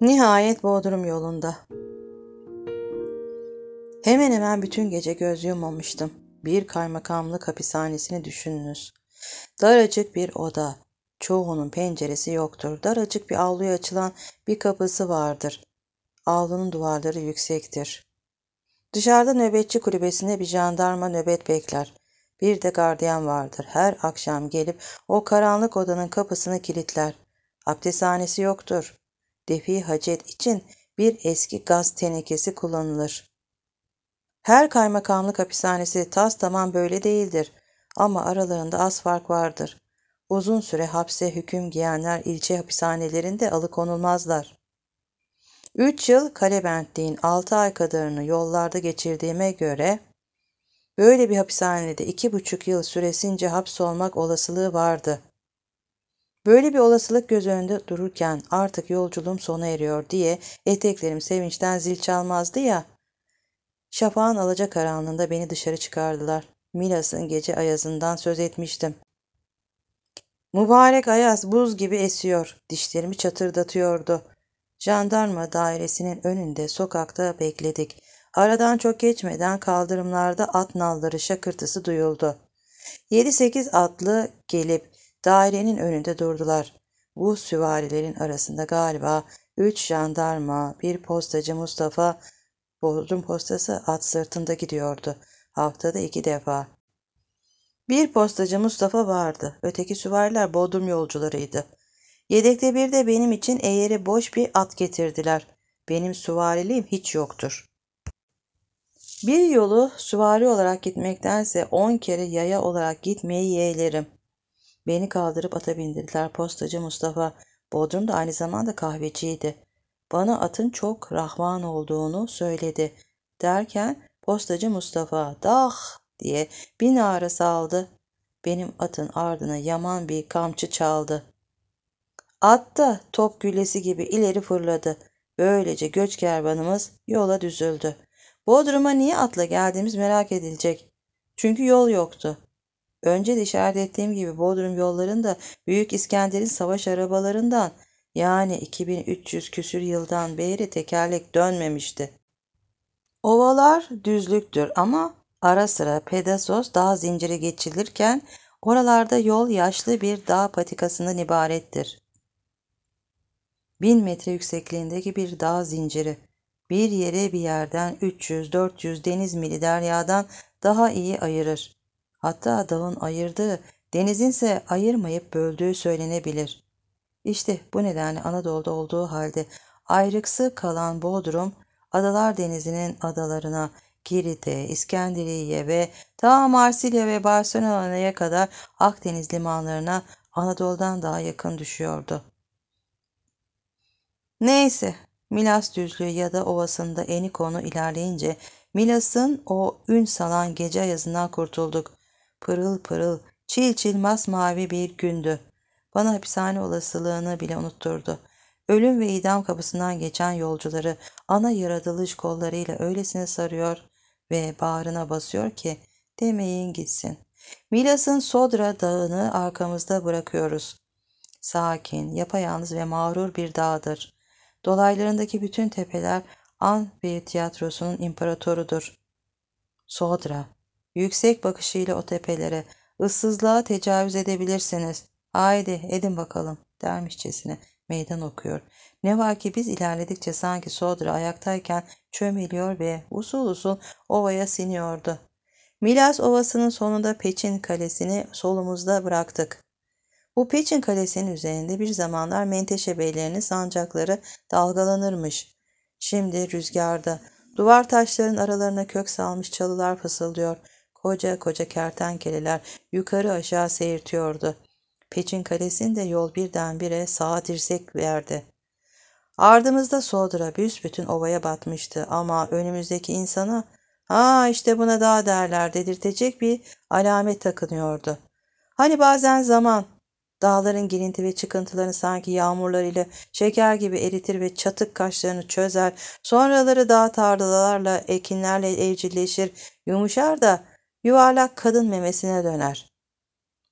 Nihayet Bodrum yolunda. Hemen hemen bütün gece göz yummamıştım. Bir kaymakamlık hapishanesini düşününüz. Daracık bir oda. Çoğunun penceresi yoktur. Daracık bir avluya açılan bir kapısı vardır. Avlunun duvarları yüksektir. Dışarıda nöbetçi kulübesinde bir jandarma nöbet bekler. Bir de gardiyan vardır. Her akşam gelip o karanlık odanın kapısını kilitler. Abdesthanesi yoktur. Defi hacet için bir eski gaz tenekesi kullanılır. Her kaymakamlık hapishanesi tas tamam böyle değildir ama aralarında az fark vardır. Uzun süre hapse hüküm giyenler ilçe hapishanelerinde alıkonulmazlar. Üç yıl Kalebentliğin altı ay kadarını yollarda geçirdiğime göre böyle bir hapishanede iki buçuk yıl süresince hapsolmak olasılığı vardı. Böyle bir olasılık göz önünde dururken artık yolculuğum sona eriyor diye eteklerim sevinçten zil çalmazdı ya. Şafağın alacak karanlığında beni dışarı çıkardılar. Milas'ın gece ayazından söz etmiştim. Mübarek ayaz buz gibi esiyor. Dişlerimi çatırdatıyordu. Jandarma dairesinin önünde sokakta bekledik. Aradan çok geçmeden kaldırımlarda at nalları şakırtısı duyuldu. 7-8 atlı gelip dairenin önünde durdular. Bu süvarilerin arasında galiba üç jandarma, bir postacı Mustafa, Bodrum postası at sırtında gidiyordu. Haftada iki defa. Bir postacı Mustafa vardı. Öteki süvariler Bodrum yolcularıydı. Yedekte bir de benim için eğeri boş bir at getirdiler. Benim süvariliğim hiç yoktur. Bir yolu süvari olarak gitmektense on kere yaya olarak gitmeyi yeğlerim. Beni kaldırıp ata bindirdiler. Postacı Mustafa Bodrum'da aynı zamanda kahveciydi. Bana atın çok rahman olduğunu söyledi. Derken postacı Mustafa dah diye bir nara saldı. Benim atın ardına yaman bir kamçı çaldı. At da top güllesi gibi ileri fırladı. Böylece göç kervanımız yola düzüldü. Bodrum'a niye atla geldiğimiz merak edilecek. Çünkü yol yoktu. Önce de işaret ettiğim gibi Bodrum yollarında Büyük İskender'in savaş arabalarından yani 2300 küsür yıldan beri tekerlek dönmemişti. Ovalar düzlüktür ama ara sıra Pedasos dağ zinciri geçilirken oralarda yol yaşlı bir dağ patikasından ibarettir. Bin metre yüksekliğindeki bir dağ zinciri bir yere bir yerden 300-400 deniz mili deryadan daha iyi ayırır. Hatta dalın ayırdığı, denizinse ayırmayıp böldüğü söylenebilir. İşte bu nedenle Anadolu'da olduğu halde ayrıksı kalan Bodrum, Adalar Denizi'nin adalarına, Girit'e, İskenderiye ve ta Marsilya ve Barcelona'ya kadar Akdeniz limanlarına Anadolu'dan daha yakın düşüyordu. Neyse, Milas düzlüğü ya da ovasında eni konu ilerleyince Milas'ın o ün salan gece yazından kurtulduk. Pırıl pırıl, çil çil masmavi bir gündü. Bana hapishane olasılığını bile unutturdu. Ölüm ve idam kapısından geçen yolcuları ana yaratılış kollarıyla öylesine sarıyor ve bağrına basıyor ki demeyin gitsin. Milas'ın Sodra dağını arkamızda bırakıyoruz. Sakin, yapayalnız ve mağrur bir dağdır. Dolaylarındaki bütün tepeler an bir tiyatrosunun imparatorudur. Sodra, Yüksek bakışıyla o tepelere, ıssızlığa tecavüz edebilirsiniz. Haydi edin bakalım dermişçesine meydan okuyor. Ne var ki biz ilerledikçe sanki Sodra ayaktayken çömeliyor ve usul usul ovaya siniyordu. Milas Ovası'nın sonunda Peçin Kalesi'ni solumuzda bıraktık. Bu Peçin Kalesi'nin üzerinde bir zamanlar menteşe beylerinin sancakları dalgalanırmış. Şimdi rüzgarda. Duvar taşların aralarına kök salmış çalılar fısıldıyor koca koca kertenkeleler yukarı aşağı seyirtiyordu. Peçin kalesinde yol birdenbire sağa dirsek verdi. Ardımızda Sodra büsbütün ovaya batmıştı ama önümüzdeki insana "ha işte buna daha derler'' dedirtecek bir alamet takınıyordu. Hani bazen zaman Dağların girinti ve çıkıntılarını sanki yağmurlar ile şeker gibi eritir ve çatık kaşlarını çözer. Sonraları dağ tarlalarla, ekinlerle evcilleşir, yumuşar da yuvarlak kadın memesine döner.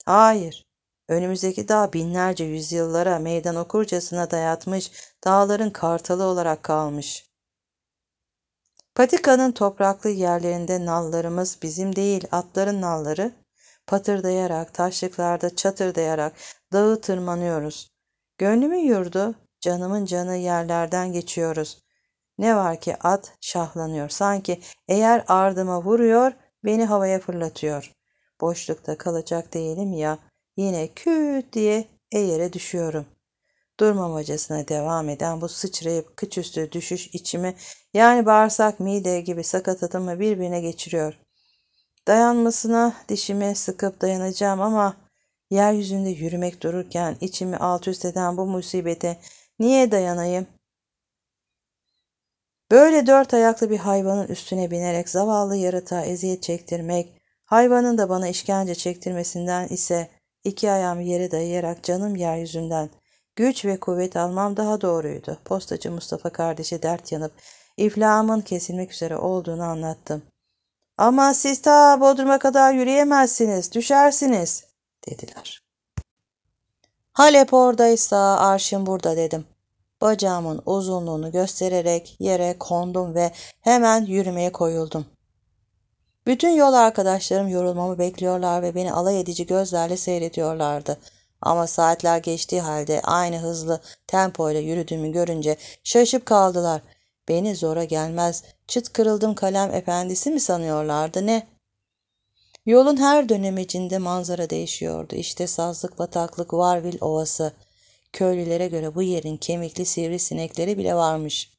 Hayır, önümüzdeki dağ binlerce yüzyıllara meydan okurcasına dayatmış dağların kartalı olarak kalmış. Patikanın topraklı yerlerinde nallarımız bizim değil atların nalları, patırdayarak, taşlıklarda çatırdayarak dağı tırmanıyoruz. Gönlümün yurdu, canımın canı yerlerden geçiyoruz. Ne var ki at şahlanıyor sanki eğer ardıma vuruyor Beni havaya fırlatıyor. Boşlukta kalacak değilim ya. Yine küt diye eyere düşüyorum. Durmamacasına devam eden bu sıçrayıp kıç üstü düşüş içimi yani bağırsak mide gibi sakatatımı birbirine geçiriyor. Dayanmasına dişimi sıkıp dayanacağım ama yeryüzünde yürümek dururken içimi alt üst eden bu musibete niye dayanayım? Böyle dört ayaklı bir hayvanın üstüne binerek zavallı yaratığa eziyet çektirmek, hayvanın da bana işkence çektirmesinden ise iki ayağımı yere dayayarak canım yeryüzünden güç ve kuvvet almam daha doğruydu. Postacı Mustafa kardeşe dert yanıp iflamın kesilmek üzere olduğunu anlattım. Ama siz ta Bodrum'a kadar yürüyemezsiniz, düşersiniz dediler. Halep oradaysa arşın burada dedim bacağımın uzunluğunu göstererek yere kondum ve hemen yürümeye koyuldum. Bütün yol arkadaşlarım yorulmamı bekliyorlar ve beni alay edici gözlerle seyrediyorlardı. Ama saatler geçtiği halde aynı hızlı tempoyla yürüdüğümü görünce şaşıp kaldılar. Beni zora gelmez, çıt kırıldım kalem efendisi mi sanıyorlardı ne? Yolun her dönemi içinde manzara değişiyordu. İşte sazlık bataklık Varvil Ovası. Köylülere göre bu yerin kemikli sivrisinekleri bile varmış.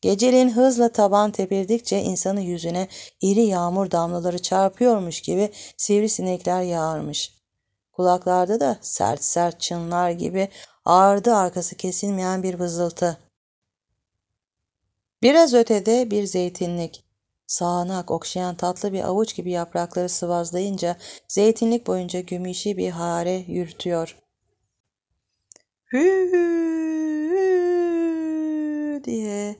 Gecelin hızla taban tepirdikçe insanın yüzüne iri yağmur damlaları çarpıyormuş gibi sivrisinekler yağarmış. Kulaklarda da sert sert çınlar gibi ağırdı arkası kesilmeyen bir vızıltı. Biraz ötede bir zeytinlik. Sağanak okşayan tatlı bir avuç gibi yaprakları sıvazlayınca zeytinlik boyunca gümüşü bir hare yürütüyor hü, diye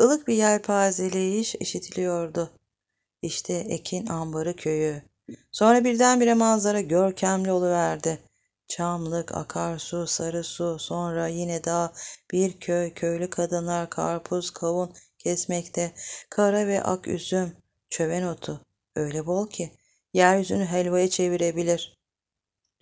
ılık bir yelpazeleyiş işitiliyordu. İşte Ekin Ambarı köyü. Sonra birdenbire manzara görkemli oluverdi. Çamlık, akarsu, sarı su, sonra yine dağ, bir köy, köylü kadınlar karpuz, kavun kesmekte, kara ve ak üzüm, çöven otu. Öyle bol ki yeryüzünü helvaya çevirebilir.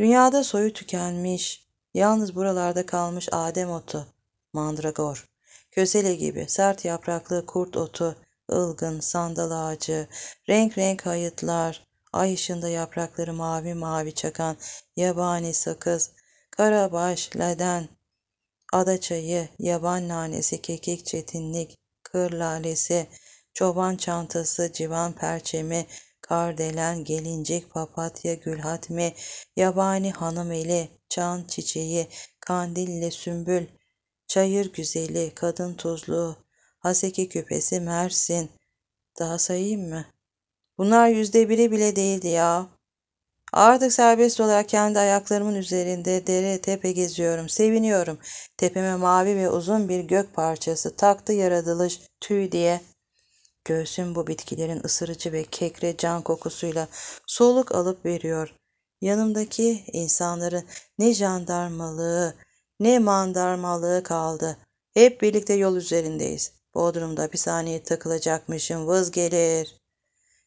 Dünyada soyu tükenmiş, Yalnız buralarda kalmış Adem otu, mandragor, kösele gibi sert yapraklı kurt otu, ılgın sandal ağacı, renk renk hayıtlar, ay ışığında yaprakları mavi mavi çakan yabani sakız, karabaş, leden, ada çayı, yaban nanesi, kekik, çetinlik, kır lalesi, çoban çantası, civan perçemi, kardelen, gelincik, papatya, gülhatmi, yabani hanım eli, çan çiçeği, kandille sümbül, çayır güzeli, kadın tuzlu, haseki küpesi, mersin. Daha sayayım mı? Bunlar yüzde biri bile değildi ya. Artık serbest olarak kendi ayaklarımın üzerinde dere tepe geziyorum, seviniyorum. Tepeme mavi ve uzun bir gök parçası taktı yaratılış tüy diye.'' Göğsüm bu bitkilerin ısırıcı ve kekre can kokusuyla soluk alıp veriyor. Yanımdaki insanların ne jandarmalığı ne mandarmalığı kaldı. Hep birlikte yol üzerindeyiz. Bodrum'da bir saniye takılacakmışım vız gelir.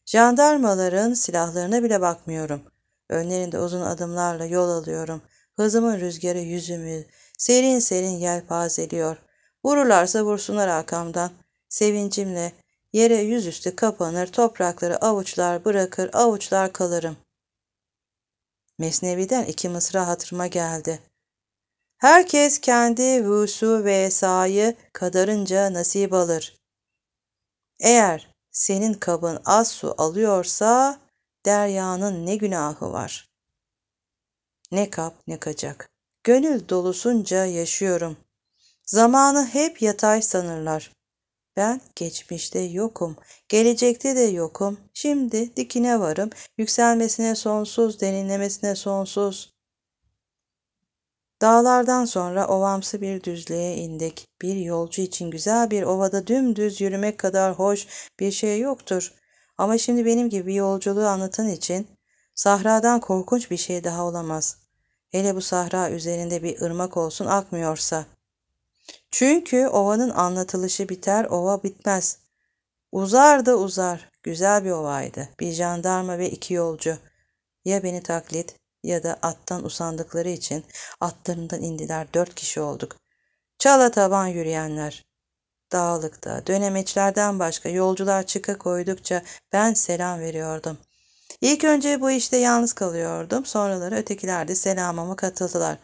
Jandarmaların silahlarına bile bakmıyorum. Önlerinde uzun adımlarla yol alıyorum. Hızımın rüzgarı yüzümü serin serin yelpazeliyor. Vururlarsa vursunlar arkamdan. Sevincimle Yere yüzüstü kapanır, topraklara avuçlar bırakır, avuçlar kalırım. Mesnevi'den iki mısra hatırıma geldi. Herkes kendi vusu ve sayı kadarınca nasip alır. Eğer senin kabın az su alıyorsa deryanın ne günahı var? Ne kap ne kacak. Gönül dolusunca yaşıyorum. Zamanı hep yatay sanırlar. Ben geçmişte yokum, gelecekte de yokum. Şimdi dikine varım, yükselmesine sonsuz, derinlemesine sonsuz. Dağlardan sonra ovamsı bir düzlüğe indik. Bir yolcu için güzel bir ovada dümdüz yürümek kadar hoş bir şey yoktur. Ama şimdi benim gibi bir yolculuğu anlatan için sahradan korkunç bir şey daha olamaz. Hele bu sahra üzerinde bir ırmak olsun akmıyorsa.'' Çünkü ovanın anlatılışı biter, ova bitmez. Uzar da uzar. Güzel bir ovaydı. Bir jandarma ve iki yolcu. Ya beni taklit ya da attan usandıkları için atlarından indiler. Dört kişi olduk. Çala taban yürüyenler. Dağlıkta, dönemeçlerden başka yolcular çıka koydukça ben selam veriyordum. İlk önce bu işte yalnız kalıyordum. Sonraları ötekiler de selamama katıldılar.''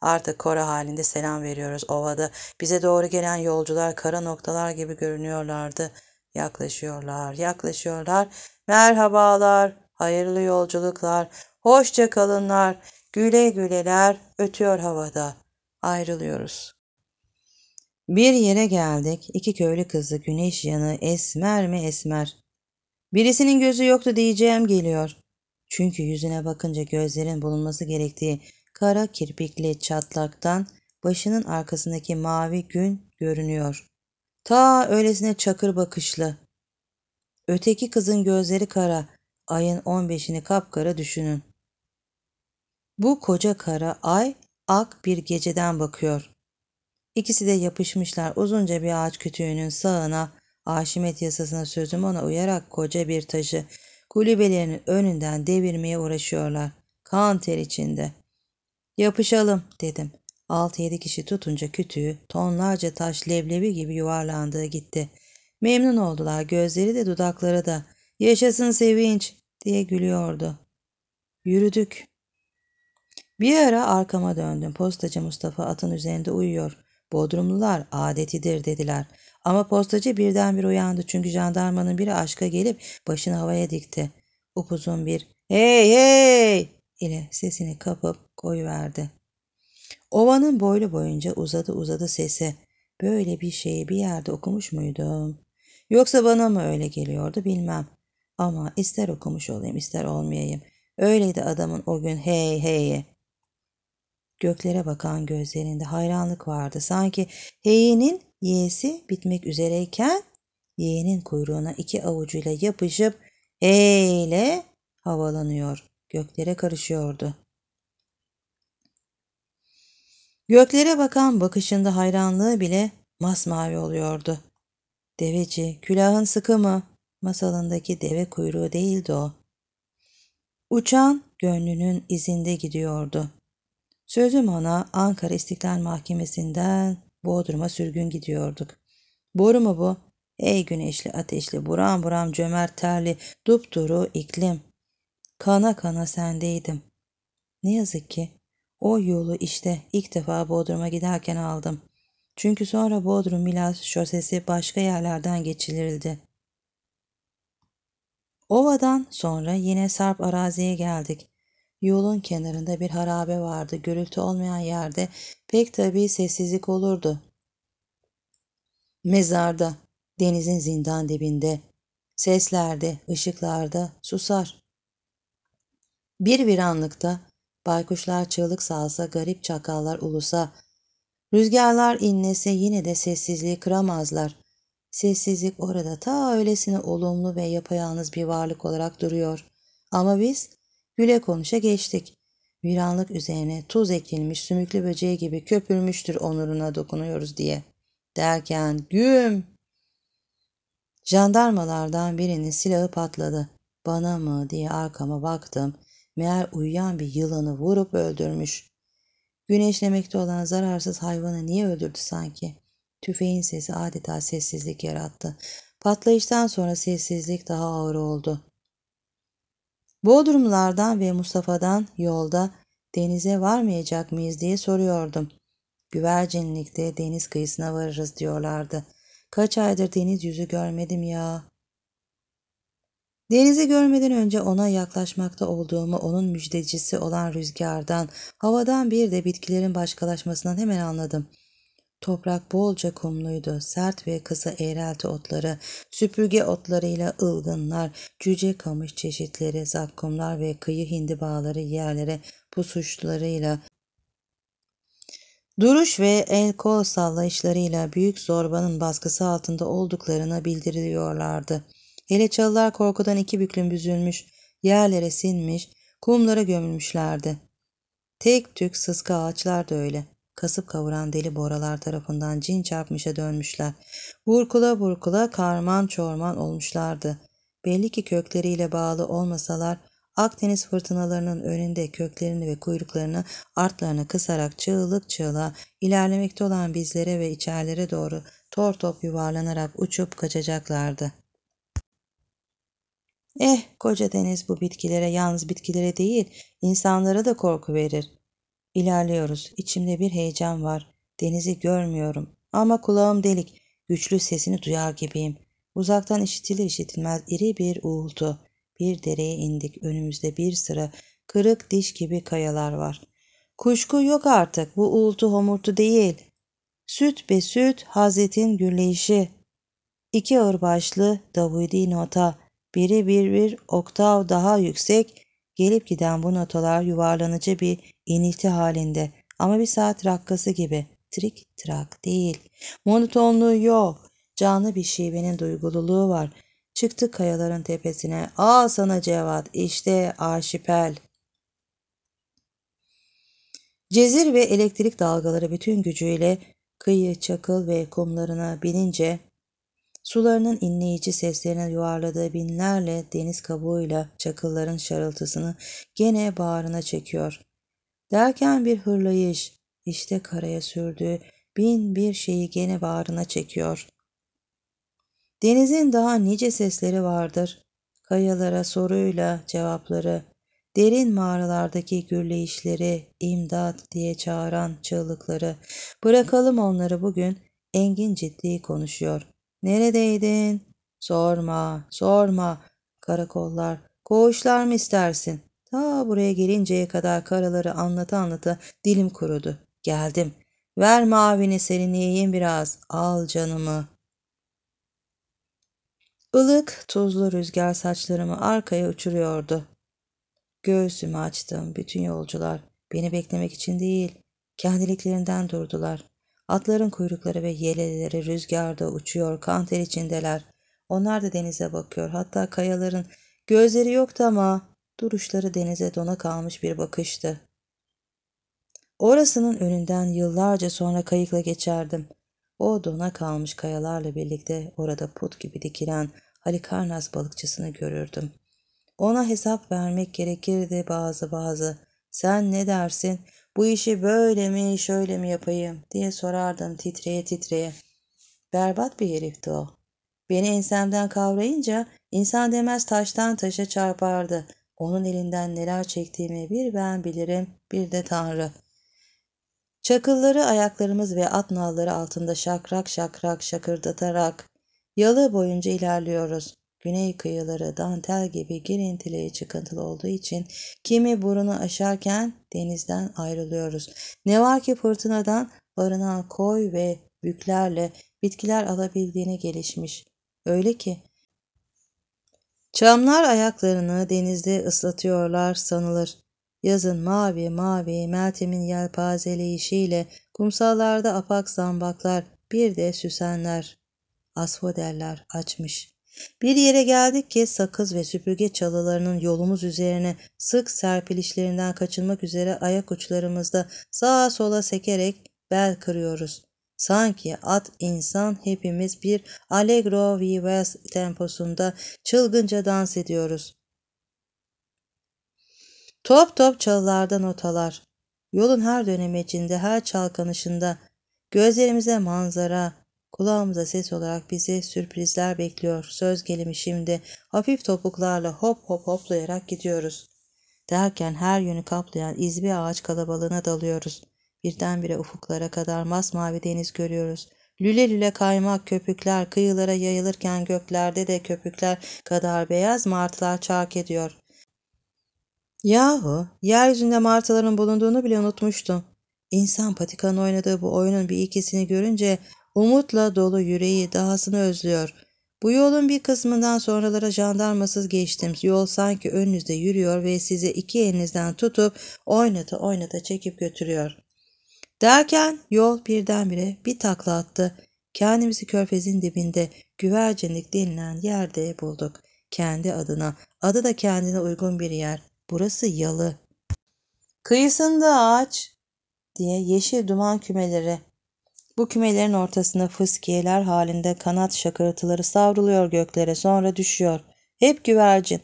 Artık kora halinde selam veriyoruz ovada. Bize doğru gelen yolcular kara noktalar gibi görünüyorlardı. Yaklaşıyorlar, yaklaşıyorlar. Merhabalar, hayırlı yolculuklar, hoşça kalınlar, güle güleler ötüyor havada. Ayrılıyoruz. Bir yere geldik. İki köylü kızı güneş yanı esmer mi esmer. Birisinin gözü yoktu diyeceğim geliyor. Çünkü yüzüne bakınca gözlerin bulunması gerektiği Kara kirpikli çatlaktan başının arkasındaki mavi gün görünüyor. Ta öylesine çakır bakışlı. Öteki kızın gözleri kara. Ayın 15'ini kapkara düşünün. Bu koca kara ay ak bir geceden bakıyor. İkisi de yapışmışlar uzunca bir ağaç kütüğünün sağına Aşimet yasasına sözüm ona uyarak koca bir taşı kulübelerinin önünden devirmeye uğraşıyorlar. Kan ter içinde. Yapışalım dedim. 6-7 kişi tutunca kütüğü tonlarca taş leblebi gibi yuvarlandı gitti. Memnun oldular gözleri de dudakları da. Yaşasın sevinç diye gülüyordu. Yürüdük. Bir ara arkama döndüm. Postacı Mustafa atın üzerinde uyuyor. Bodrumlular adetidir dediler. Ama postacı birden bir uyandı çünkü jandarmanın biri aşka gelip başını havaya dikti. Upuzun bir hey hey ile sesini kapıp koyverdi. Ovanın boylu boyunca uzadı uzadı sesi. Böyle bir şeyi bir yerde okumuş muydum? Yoksa bana mı öyle geliyordu bilmem. Ama ister okumuş olayım ister olmayayım. Öyleydi adamın o gün hey hey. Göklere bakan gözlerinde hayranlık vardı. Sanki heyinin yeğesi bitmek üzereyken yeğenin kuyruğuna iki avucuyla yapışıp hey ile havalanıyor. Göklere karışıyordu. Göklere bakan bakışında hayranlığı bile masmavi oluyordu. Deveci, külahın sıkı mı? Masalındaki deve kuyruğu değildi o. Uçan gönlünün izinde gidiyordu. Sözüm ona Ankara İstiklal Mahkemesi'nden Bodrum'a sürgün gidiyorduk. Boru mu bu? Ey güneşli ateşli buram buram cömert terli dupduru iklim. Kana kana sendeydim. Ne yazık ki o yolu işte ilk defa Bodrum'a giderken aldım. Çünkü sonra Bodrum Milas şosesi başka yerlerden geçilirdi. Ovadan sonra yine Sarp araziye geldik. Yolun kenarında bir harabe vardı. Gürültü olmayan yerde pek tabii sessizlik olurdu. Mezarda, denizin zindan dibinde, seslerde, ışıklarda susar. Bir viranlıkta baykuşlar çığlık salsa, garip çakallar ulusa, rüzgarlar inlese yine de sessizliği kıramazlar. Sessizlik orada ta öylesine olumlu ve yapayalnız bir varlık olarak duruyor. Ama biz güle konuşa geçtik. Viranlık üzerine tuz ekilmiş sümüklü böceği gibi köpürmüştür onuruna dokunuyoruz diye. Derken güm! Jandarmalardan birinin silahı patladı. Bana mı diye arkama baktım meğer uyuyan bir yılanı vurup öldürmüş. Güneşlemekte olan zararsız hayvanı niye öldürdü sanki? Tüfeğin sesi adeta sessizlik yarattı. Patlayıştan sonra sessizlik daha ağır oldu. Bodrumlardan ve Mustafa'dan yolda denize varmayacak mıyız diye soruyordum. Güvercinlikte deniz kıyısına varırız diyorlardı. Kaç aydır deniz yüzü görmedim ya. Denizi görmeden önce ona yaklaşmakta olduğumu onun müjdecisi olan rüzgardan, havadan bir de bitkilerin başkalaşmasından hemen anladım. Toprak bolca kumluydu, sert ve kısa eğrelti otları, süpürge otlarıyla ılgınlar, cüce kamış çeşitleri, zakkumlar ve kıyı hindi bağları yerlere pusuşlarıyla Duruş ve el kol sallayışlarıyla büyük zorbanın baskısı altında olduklarına bildiriyorlardı. Hele çalılar korkudan iki büklüm büzülmüş, yerlere sinmiş, kumlara gömülmüşlerdi. Tek tük sıska ağaçlar da öyle. Kasıp kavuran deli boralar tarafından cin çarpmışa dönmüşler. Burkula burkula karman çorman olmuşlardı. Belli ki kökleriyle bağlı olmasalar Akdeniz fırtınalarının önünde köklerini ve kuyruklarını artlarına kısarak çığlık çığlığa ilerlemekte olan bizlere ve içerlere doğru tor top yuvarlanarak uçup kaçacaklardı. Eh koca deniz bu bitkilere yalnız bitkilere değil insanlara da korku verir. İlerliyoruz. İçimde bir heyecan var. Denizi görmüyorum. Ama kulağım delik. Güçlü sesini duyar gibiyim. Uzaktan işitilir işitilmez iri bir uğultu. Bir dereye indik. Önümüzde bir sıra kırık diş gibi kayalar var. Kuşku yok artık. Bu uğultu homurtu değil. Süt be süt Hazretin gürleyişi. İki ağırbaşlı Davudi Nota biri bir bir oktav daha yüksek gelip giden bu notalar yuvarlanıcı bir inilti halinde ama bir saat rakkası gibi trik trak değil. Monotonluğu yok. Canlı bir şivenin duygululuğu var. Çıktı kayaların tepesine. Aa sana Cevat işte arşipel. Cezir ve elektrik dalgaları bütün gücüyle kıyı, çakıl ve kumlarına binince Sularının inleyici seslerine yuvarladığı binlerle deniz kabuğuyla çakılların şarıltısını gene bağrına çekiyor. Derken bir hırlayış, işte karaya sürdüğü bin bir şeyi gene bağrına çekiyor. Denizin daha nice sesleri vardır. Kayalara soruyla cevapları, derin mağaralardaki gürleyişleri, imdat diye çağıran çığlıkları. Bırakalım onları bugün, Engin ciddi konuşuyor. Neredeydin? Sorma, sorma. Karakollar, koğuşlar mı istersin? Ta buraya gelinceye kadar karaları anlata anlata dilim kurudu. Geldim. Ver mavini serinleyeyim biraz. Al canımı. Ilık, tuzlu rüzgar saçlarımı arkaya uçuruyordu. Göğsümü açtım. Bütün yolcular beni beklemek için değil, kendiliklerinden durdular. Atların kuyrukları ve yeleleri rüzgarda uçuyor, kanter içindeler. Onlar da denize bakıyor. Hatta kayaların gözleri yoktu ama duruşları denize dona kalmış bir bakıştı. Orasının önünden yıllarca sonra kayıkla geçerdim. O dona kalmış kayalarla birlikte orada put gibi dikilen Halikarnas balıkçısını görürdüm. Ona hesap vermek gerekirdi bazı bazı. Sen ne dersin? Bu işi böyle mi şöyle mi yapayım diye sorardım titreye titreye. Berbat bir herifti o. Beni ensemden kavrayınca insan demez taştan taşa çarpardı. Onun elinden neler çektiğimi bir ben bilirim bir de Tanrı. Çakılları ayaklarımız ve at nalları altında şakrak şakrak şakırdatarak yalı boyunca ilerliyoruz. Güney kıyıları dantel gibi girintili çıkıntılı olduğu için kimi burunu aşarken denizden ayrılıyoruz. Ne var ki fırtınadan barınan koy ve büklerle bitkiler alabildiğine gelişmiş. Öyle ki Çamlar ayaklarını denizde ıslatıyorlar sanılır. Yazın mavi mavi Meltem'in yelpazeleyişiyle kumsallarda apak zambaklar bir de süsenler, asfodeller açmış. Bir yere geldik ki sakız ve süpürge çalılarının yolumuz üzerine sık serpilişlerinden kaçınmak üzere ayak uçlarımızda sağa sola sekerek bel kırıyoruz. Sanki at insan hepimiz bir Allegro Vives temposunda çılgınca dans ediyoruz. Top top çalılarda notalar. Yolun her dönemi içinde her çalkanışında gözlerimize manzara, Kulağımıza ses olarak bizi sürprizler bekliyor. Söz gelimi şimdi hafif topuklarla hop hop hoplayarak gidiyoruz. Derken her yönü kaplayan izbi ağaç kalabalığına dalıyoruz. Birdenbire ufuklara kadar masmavi deniz görüyoruz. Lüle lüle kaymak köpükler kıyılara yayılırken göklerde de köpükler kadar beyaz martılar çark ediyor. Yahu, yeryüzünde martıların bulunduğunu bile unutmuştum. İnsan patikanın oynadığı bu oyunun bir ikisini görünce Umutla dolu yüreği dahasını özlüyor. Bu yolun bir kısmından sonralara jandarmasız geçtim. Yol sanki önünüzde yürüyor ve sizi iki elinizden tutup oynata oynata çekip götürüyor. Derken yol birdenbire bir takla attı. Kendimizi körfezin dibinde güvercinlik denilen yerde bulduk. Kendi adına, adı da kendine uygun bir yer. Burası yalı. Kıyısında ağaç diye yeşil duman kümeleri bu kümelerin ortasında fıskiyeler halinde kanat şakırtıları savruluyor göklere sonra düşüyor. Hep güvercin.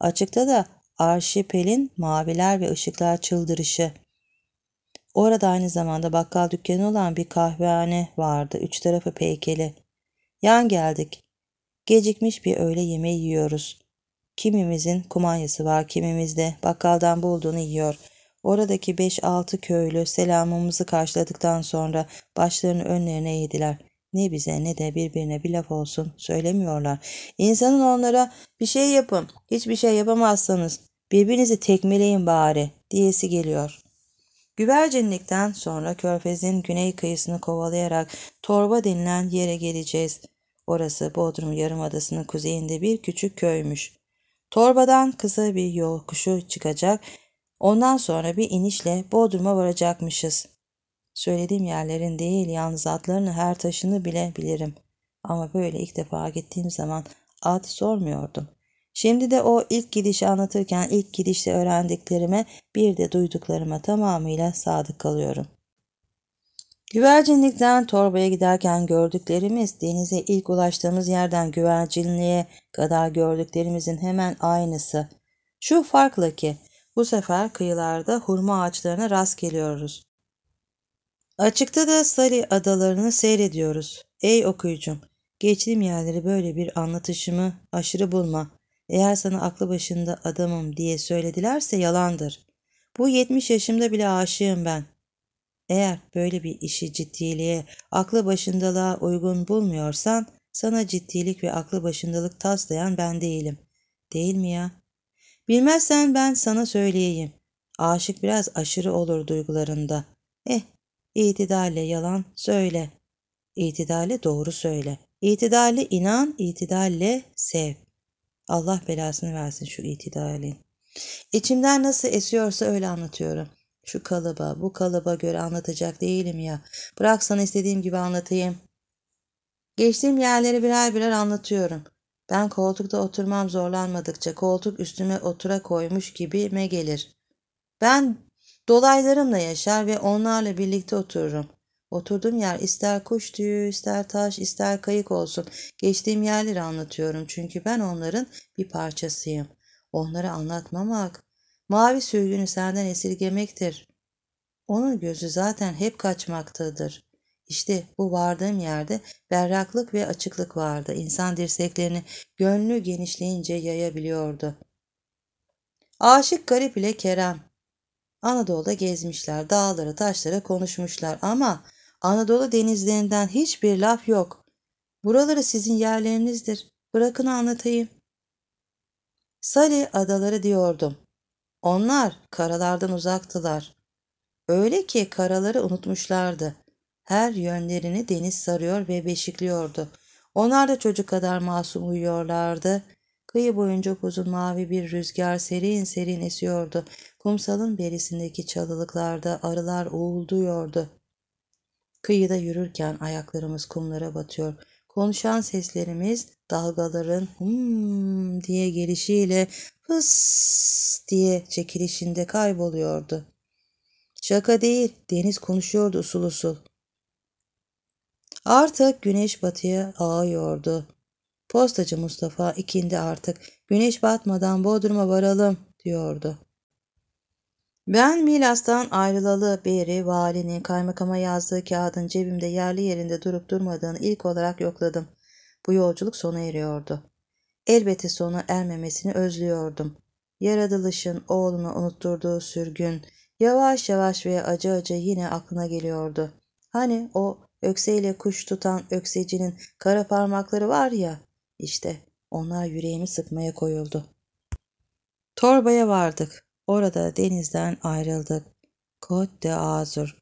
Açıkta da arşipelin maviler ve ışıklar çıldırışı. Orada aynı zamanda bakkal dükkanı olan bir kahvehane vardı. Üç tarafı peykeli. Yan geldik. Gecikmiş bir öğle yemeği yiyoruz. Kimimizin kumanyası var, kimimizde bakkaldan bulduğunu yiyor. Oradaki beş altı köylü selamımızı karşıladıktan sonra başlarını önlerine eğdiler. Ne bize ne de birbirine bir laf olsun söylemiyorlar. İnsanın onlara bir şey yapın, hiçbir şey yapamazsanız birbirinizi tekmeleyin bari diyesi geliyor. Güvercinlikten sonra körfezin güney kıyısını kovalayarak torba denilen yere geleceğiz. Orası Bodrum Yarımadası'nın kuzeyinde bir küçük köymüş. Torbadan kısa bir yokuşu çıkacak Ondan sonra bir inişle Bodrum'a varacakmışız. Söylediğim yerlerin değil yalnız atlarının her taşını bile bilirim. Ama böyle ilk defa gittiğim zaman ad sormuyordum. Şimdi de o ilk gidişi anlatırken ilk gidişte öğrendiklerime bir de duyduklarıma tamamıyla sadık kalıyorum. Güvercinlikten torbaya giderken gördüklerimiz denize ilk ulaştığımız yerden güvercinliğe kadar gördüklerimizin hemen aynısı. Şu farkla ki bu sefer kıyılarda hurma ağaçlarına rast geliyoruz. Açıkta da Sali adalarını seyrediyoruz. Ey okuyucum, geçtiğim yerleri böyle bir anlatışımı aşırı bulma. Eğer sana aklı başında adamım diye söyledilerse yalandır. Bu 70 yaşımda bile aşığım ben. Eğer böyle bir işi ciddiliğe, aklı başındalığa uygun bulmuyorsan sana ciddilik ve aklı başındalık taslayan ben değilim. Değil mi ya? Bilmezsen ben sana söyleyeyim. Aşık biraz aşırı olur duygularında. Eh, itidalle yalan söyle. İtidalle doğru söyle. İtidalle inan, itidalle sev. Allah belasını versin şu itidalin. İçimden nasıl esiyorsa öyle anlatıyorum. Şu kalıba, bu kalıba göre anlatacak değilim ya. Bırak istediğim gibi anlatayım. Geçtiğim yerleri birer birer anlatıyorum. Ben koltukta oturmam zorlanmadıkça koltuk üstüme otura koymuş gibime gelir. Ben dolaylarımla yaşar ve onlarla birlikte otururum. Oturduğum yer ister kuş tüyü, ister taş, ister kayık olsun. Geçtiğim yerleri anlatıyorum çünkü ben onların bir parçasıyım. Onları anlatmamak, mavi sürgünü senden esirgemektir. Onun gözü zaten hep kaçmaktadır. İşte bu vardığım yerde berraklık ve açıklık vardı. İnsan dirseklerini gönlü genişleyince yayabiliyordu. Aşık Garip ile Kerem Anadolu'da gezmişler, dağlara taşlara konuşmuşlar ama Anadolu denizlerinden hiçbir laf yok. Buraları sizin yerlerinizdir. Bırakın anlatayım. Sali adaları diyordum. Onlar karalardan uzaktılar. Öyle ki karaları unutmuşlardı. Her yönlerini deniz sarıyor ve beşikliyordu. Onlar da çocuk kadar masum uyuyorlardı. Kıyı boyunca uzun mavi bir rüzgar serin serin esiyordu. Kumsalın berisindeki çalılıklarda arılar uğulduyordu. Kıyıda yürürken ayaklarımız kumlara batıyor. Konuşan seslerimiz dalgaların hum diye gelişiyle fıs diye çekilişinde kayboluyordu. Şaka değil, deniz konuşuyordu usul usul. Artık güneş batıya ağıyordu. Postacı Mustafa ikindi artık. Güneş batmadan Bodrum'a varalım diyordu. Ben Milas'tan ayrılalı beri valinin kaymakama yazdığı kağıdın cebimde yerli yerinde durup durmadığını ilk olarak yokladım. Bu yolculuk sona eriyordu. Elbette sona ermemesini özlüyordum. Yaradılışın oğlunu unutturduğu sürgün yavaş yavaş ve acı acı yine aklına geliyordu. Hani o ökseyle kuş tutan öksecinin kara parmakları var ya, işte onlar yüreğimi sıkmaya koyuldu. Torbaya vardık. Orada denizden ayrıldık. Côte de Azur.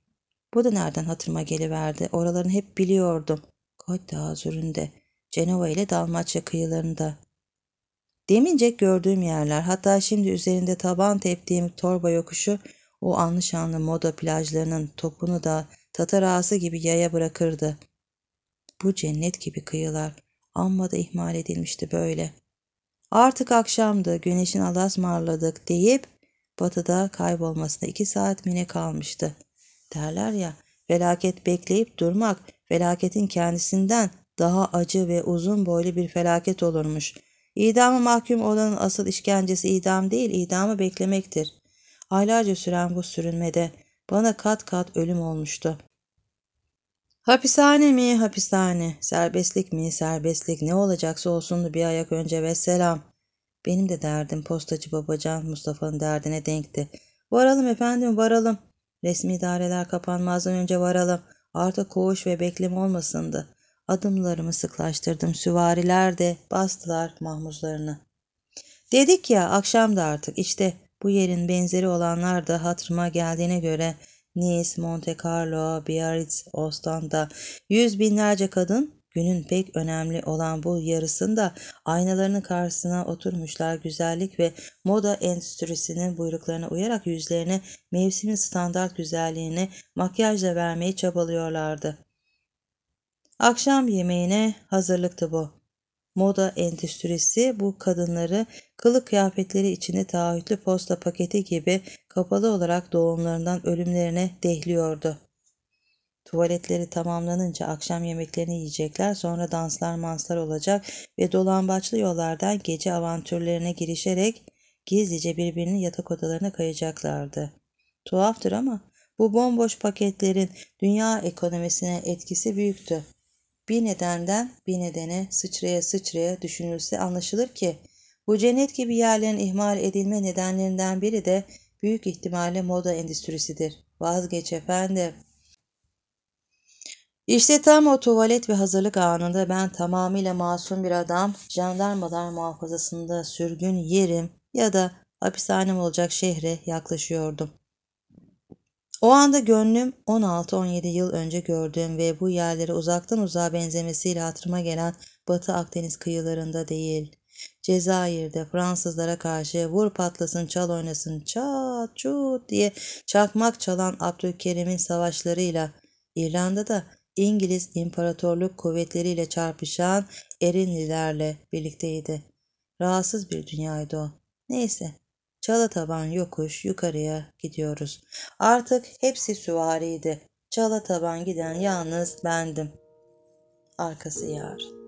Bu da nereden hatırıma geliverdi. Oralarını hep biliyordum. Côte de Azur'un de. Cenova ile Dalmaçya kıyılarında. Demince gördüğüm yerler hatta şimdi üzerinde taban teptiğim torba yokuşu o anlı şanlı moda plajlarının topunu da Tatar ağası gibi yaya bırakırdı. Bu cennet gibi kıyılar amma da ihmal edilmişti böyle. Artık akşamdı güneşin alasmarladık deyip batıda kaybolmasına iki saat mine kalmıştı. Derler ya felaket bekleyip durmak felaketin kendisinden daha acı ve uzun boylu bir felaket olurmuş. İdama mahkum olanın asıl işkencesi idam değil idamı beklemektir. Aylarca süren bu sürünmede bana kat kat ölüm olmuştu. Hapishane mi hapishane, serbestlik mi serbestlik, ne olacaksa olsun bir ayak önce ve selam. Benim de derdim postacı babacan Mustafa'nın derdine denkti. Varalım efendim varalım. Resmi idareler kapanmazdan önce varalım. Artık koğuş ve bekleme olmasındı. Adımlarımı sıklaştırdım. Süvariler de bastılar mahmuzlarını. Dedik ya akşam da artık işte bu yerin benzeri olanlar da hatırıma geldiğine göre Nice, Monte Carlo, Biarritz, Ostanda yüz binlerce kadın günün pek önemli olan bu yarısında aynalarının karşısına oturmuşlar güzellik ve moda endüstrisinin buyruklarına uyarak yüzlerine mevsimin standart güzelliğini makyajla vermeye çabalıyorlardı. Akşam yemeğine hazırlıktı bu moda endüstrisi bu kadınları kılık kıyafetleri içinde taahhütlü posta paketi gibi kapalı olarak doğumlarından ölümlerine dehliyordu. Tuvaletleri tamamlanınca akşam yemeklerini yiyecekler, sonra danslar manslar olacak ve dolambaçlı yollardan gece avantürlerine girişerek gizlice birbirinin yatak odalarına kayacaklardı. Tuhaftır ama bu bomboş paketlerin dünya ekonomisine etkisi büyüktü bir nedenden bir nedene sıçraya sıçraya düşünülse anlaşılır ki bu cennet gibi yerlerin ihmal edilme nedenlerinden biri de büyük ihtimalle moda endüstrisidir. Vazgeç efendim. İşte tam o tuvalet ve hazırlık anında ben tamamıyla masum bir adam, jandarmalar muhafazasında sürgün yerim ya da hapishanem olacak şehre yaklaşıyordum. O anda gönlüm 16-17 yıl önce gördüğüm ve bu yerlere uzaktan uzağa benzemesiyle hatırıma gelen Batı Akdeniz kıyılarında değil. Cezayir'de Fransızlara karşı vur patlasın çal oynasın çat çut diye çakmak çalan Abdülkerim'in savaşlarıyla İrlanda'da İngiliz İmparatorluk kuvvetleriyle çarpışan Erinlilerle birlikteydi. Rahatsız bir dünyaydı o. Neyse Çalı taban yokuş yukarıya gidiyoruz. Artık hepsi süvariydi. Çala taban giden yalnız bendim. Arkası yar.